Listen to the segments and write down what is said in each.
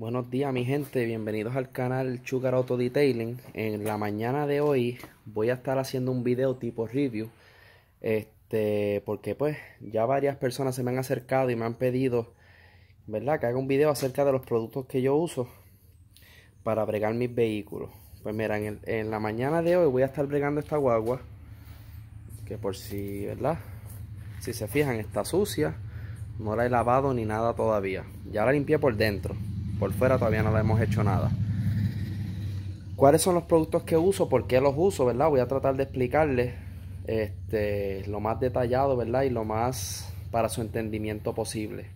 Buenos días mi gente, bienvenidos al canal Sugar Auto Detailing. En la mañana de hoy voy a estar haciendo un video tipo review. Este, porque pues ya varias personas se me han acercado y me han pedido, ¿verdad? Que haga un video acerca de los productos que yo uso para bregar mis vehículos. Pues mira, en, en la mañana de hoy voy a estar bregando esta guagua. Que por si, ¿verdad? Si se fijan, está sucia. No la he lavado ni nada todavía. Ya la limpié por dentro. Por fuera todavía no le hemos hecho nada. ¿Cuáles son los productos que uso? ¿Por qué los uso? ¿Verdad? Voy a tratar de explicarles este, lo más detallado, ¿verdad? Y lo más para su entendimiento posible.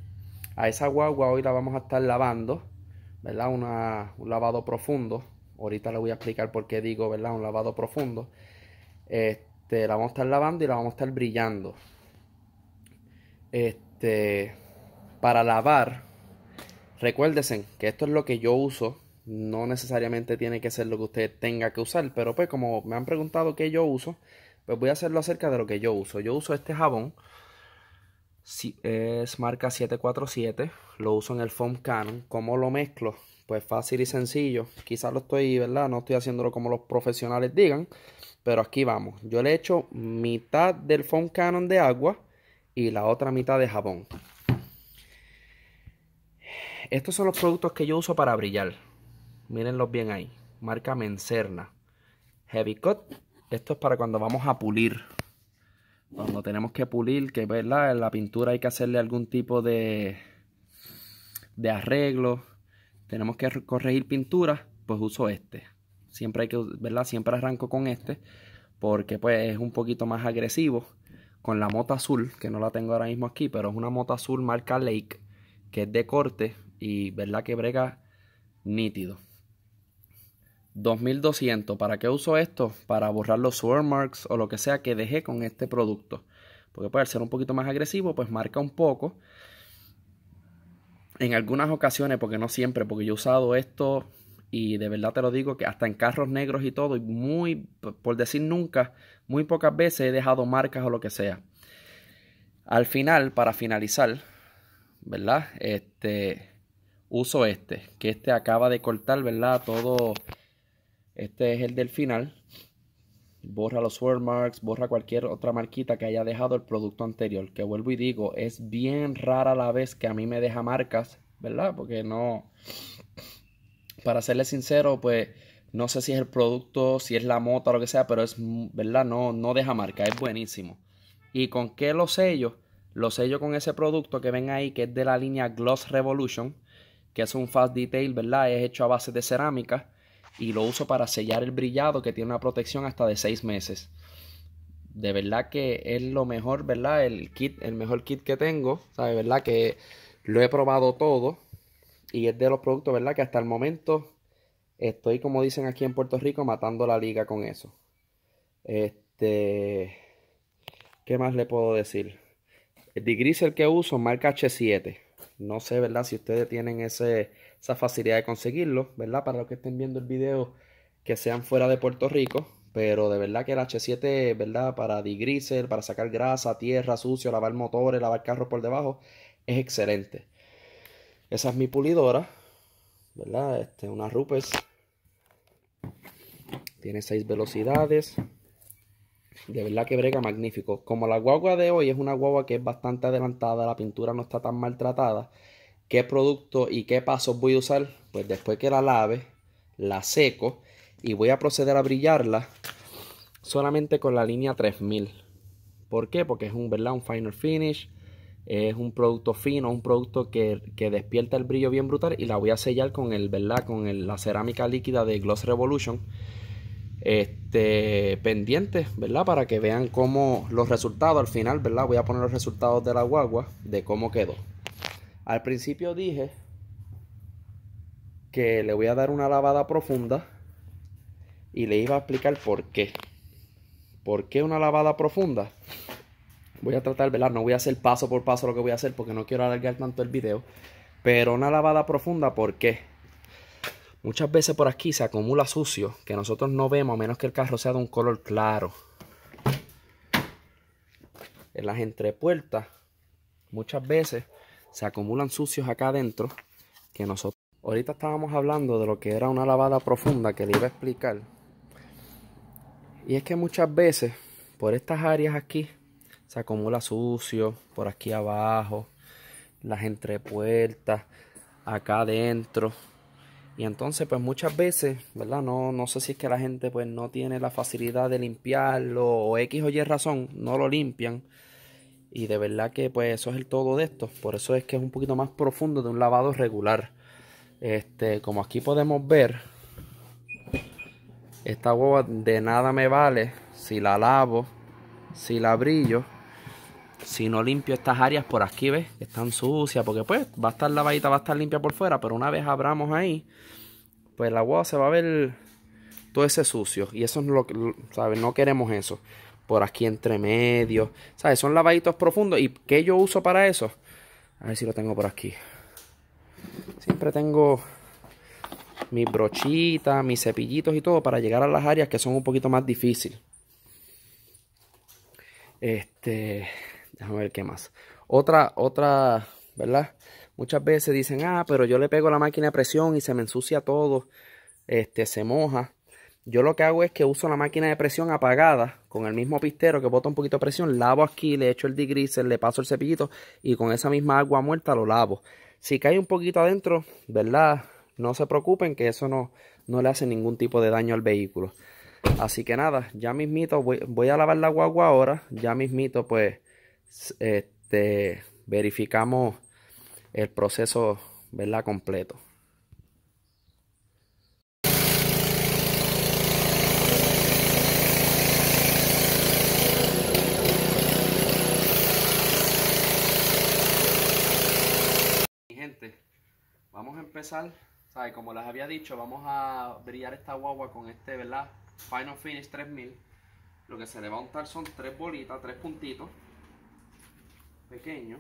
A esa guagua hoy la vamos a estar lavando, ¿verdad? un lavado profundo. Ahorita le voy a explicar por qué digo, ¿verdad? Un lavado profundo. Este, la vamos a estar lavando y la vamos a estar brillando. Este, para lavar, Recuérdense que esto es lo que yo uso. No necesariamente tiene que ser lo que usted tenga que usar, pero pues como me han preguntado qué yo uso, pues voy a hacerlo acerca de lo que yo uso. Yo uso este jabón, es marca 747, lo uso en el foam canon. ¿Cómo lo mezclo? Pues fácil y sencillo. Quizás lo estoy, ¿verdad? No estoy haciéndolo como los profesionales digan, pero aquí vamos. Yo le echo mitad del foam canon de agua y la otra mitad de jabón. Estos son los productos que yo uso para brillar. Mírenlos bien ahí. Marca Mencerna. Heavy Cut. Esto es para cuando vamos a pulir. Cuando tenemos que pulir, que ¿verdad? en la pintura hay que hacerle algún tipo de, de arreglo. Tenemos que corregir pintura, pues uso este. Siempre hay que, ¿verdad? Siempre arranco con este. Porque pues es un poquito más agresivo. Con la mota azul, que no la tengo ahora mismo aquí, pero es una mota azul marca Lake, que es de corte y verdad que brega nítido. 2200. ¿Para qué uso esto? Para borrar los marks o lo que sea que dejé con este producto. Porque puede ser un poquito más agresivo, pues marca un poco. En algunas ocasiones, porque no siempre, porque yo he usado esto y de verdad te lo digo que hasta en carros negros y todo, y muy, por decir nunca, muy pocas veces he dejado marcas o lo que sea. Al final, para finalizar, ¿verdad? Este, uso este, que este acaba de cortar, ¿verdad? Todo, este es el del final. Borra los marks borra cualquier otra marquita que haya dejado el producto anterior. Que vuelvo y digo, es bien rara la vez que a mí me deja marcas, ¿verdad? Porque no, para serle sincero, pues no sé si es el producto, si es la mota, lo que sea, pero es, ¿verdad? No, no deja marca, es buenísimo. ¿Y con qué lo sello? Lo sello con ese producto que ven ahí, que es de la línea Gloss Revolution que es un fast detail, ¿verdad? Es hecho a base de cerámica y lo uso para sellar el brillado que tiene una protección hasta de 6 meses. De verdad que es lo mejor, ¿verdad? El kit, el mejor kit que tengo, ¿sabes? ¿Verdad? Que lo he probado todo y es de los productos, ¿verdad? Que hasta el momento estoy, como dicen aquí en Puerto Rico, matando la liga con eso. Este, ¿qué más le puedo decir? El degreaser que uso, marca H7 no sé, ¿verdad? Si ustedes tienen esa facilidad de conseguirlo, ¿verdad? Para los que estén viendo el video, que sean fuera de Puerto Rico. Pero de verdad que el H7, ¿verdad? Para digrisel, para sacar grasa, tierra, sucio, lavar motores, lavar carros por debajo, es excelente. Esa es mi pulidora, ¿verdad? Este, una Rupes. Tiene seis velocidades de verdad que brega magnífico. Como la guagua de hoy es una guagua que es bastante adelantada, la pintura no está tan maltratada, ¿qué producto y qué pasos voy a usar? Pues después que la lave, la seco y voy a proceder a brillarla solamente con la línea 3000. ¿Por qué? Porque es un, ¿verdad? un final finish, es un producto fino, un producto que, que, despierta el brillo bien brutal y la voy a sellar con el, Con la cerámica líquida de Gloss Revolution este, pendientes, ¿verdad? Para que vean cómo los resultados al final, ¿verdad? Voy a poner los resultados de la guagua, de cómo quedó. Al principio dije que le voy a dar una lavada profunda y le iba a explicar por qué. ¿Por qué una lavada profunda? Voy a tratar, ¿verdad? No voy a hacer paso por paso lo que voy a hacer porque no quiero alargar tanto el video. Pero una lavada profunda, ¿por qué? Muchas veces por aquí se acumula sucio que nosotros no vemos a menos que el carro sea de un color claro. En las entrepuertas muchas veces se acumulan sucios acá adentro que nosotros... Ahorita estábamos hablando de lo que era una lavada profunda que le iba a explicar. Y es que muchas veces por estas áreas aquí se acumula sucio, por aquí abajo, las entrepuertas, acá adentro. Y entonces, pues muchas veces, ¿verdad? No, no sé si es que la gente pues no tiene la facilidad de limpiarlo o X o Y razón, no lo limpian. Y de verdad que pues eso es el todo de esto. Por eso es que es un poquito más profundo de un lavado regular. Este, como aquí podemos ver, esta hueva de nada me vale si la lavo, si la brillo si no limpio estas áreas por aquí, ¿ves? Que están sucias, porque pues va a estar la lavadita, va a estar limpia por fuera, pero una vez abramos ahí, pues la agua se va a ver todo ese sucio. Y eso es lo que, ¿sabes? No queremos eso. Por aquí entre medio, ¿sabes? Son lavaditos profundos. ¿Y qué yo uso para eso? A ver si lo tengo por aquí. Siempre tengo Mi brochitas, mis cepillitos y todo para llegar a las áreas que son un poquito más difíciles. Este, Déjame ver qué más. Otra, otra, ¿verdad? Muchas veces dicen, ah, pero yo le pego la máquina de presión y se me ensucia todo, este, se moja. Yo lo que hago es que uso la máquina de presión apagada con el mismo pistero que bota un poquito de presión, lavo aquí, le echo el degreaser, le paso el cepillito y con esa misma agua muerta lo lavo. Si cae un poquito adentro, ¿verdad? No se preocupen que eso no, no le hace ningún tipo de daño al vehículo. Así que nada, ya mismito voy, voy a lavar la guagua ahora, ya mismito pues este, verificamos el proceso ¿verdad? completo. Mi gente, vamos a empezar. Como les había dicho, vamos a brillar esta guagua con este ¿verdad? Final Finish 3000. Lo que se le va a untar son tres bolitas, tres puntitos pequeño.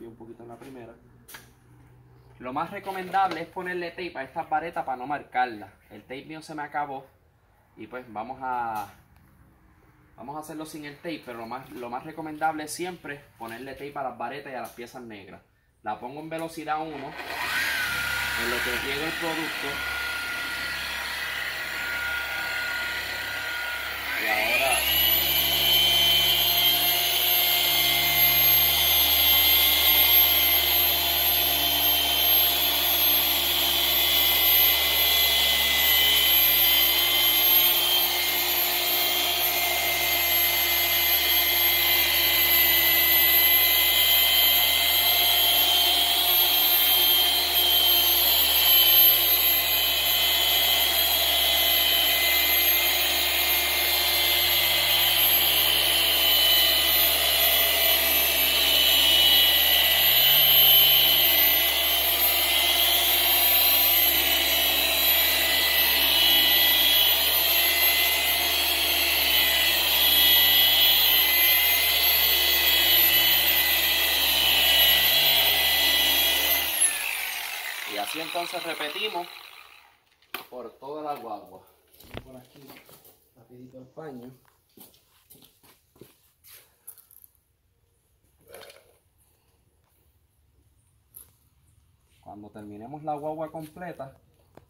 un poquito en la primera. Lo más recomendable es ponerle tape a esta vareta para no marcarla, El tape mío se me acabó y pues vamos a vamos a hacerlo sin el tape, pero lo más, lo más recomendable es siempre ponerle tape a las varetas y a las piezas negras. La pongo en velocidad 1, en lo que llega el producto y entonces repetimos por toda la guagua. Por aquí, rapidito el paño. Cuando terminemos la guagua completa,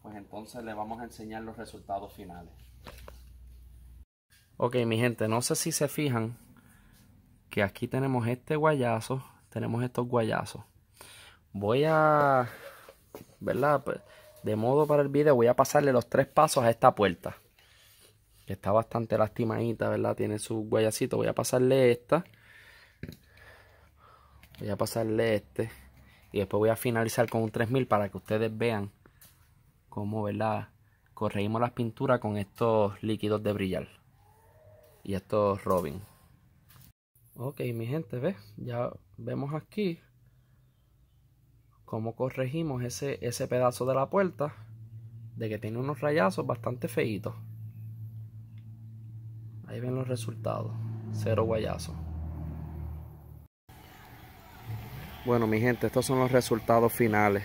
pues entonces le vamos a enseñar los resultados finales. Ok, mi gente, no sé si se fijan que aquí tenemos este guayazo, tenemos estos guayazos. Voy a ¿verdad? Pues, de modo para el video voy a pasarle los tres pasos a esta puerta. Que está bastante lastimadita, ¿verdad? Tiene su guayacito. Voy a pasarle esta. Voy a pasarle este. Y después voy a finalizar con un 3000 para que ustedes vean cómo, ¿verdad? Corregimos las pinturas con estos líquidos de brillar. Y estos Robin. Ok, mi gente, ¿ves? Ya vemos aquí cómo corregimos ese, ese pedazo de la puerta de que tiene unos rayazos bastante feitos. Ahí ven los resultados. Cero guayazo. Bueno, mi gente, estos son los resultados finales.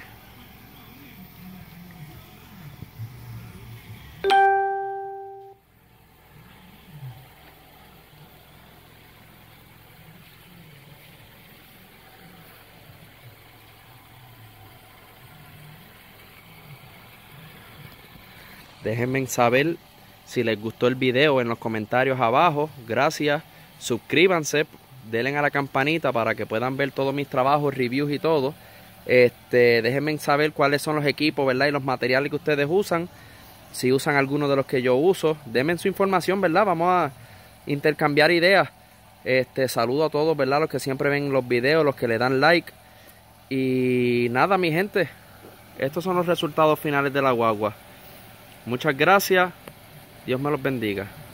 Déjenme saber si les gustó el video en los comentarios abajo. Gracias. Suscríbanse, denle a la campanita para que puedan ver todos mis trabajos, reviews y todo. Este, déjenme saber cuáles son los equipos, ¿verdad? Y los materiales que ustedes usan. Si usan alguno de los que yo uso, denme su información, ¿verdad? Vamos a intercambiar ideas. Este, saludo a todos, ¿verdad? Los que siempre ven los videos, los que le dan like. Y nada, mi gente, estos son los resultados finales de la guagua. Muchas gracias. Dios me los bendiga.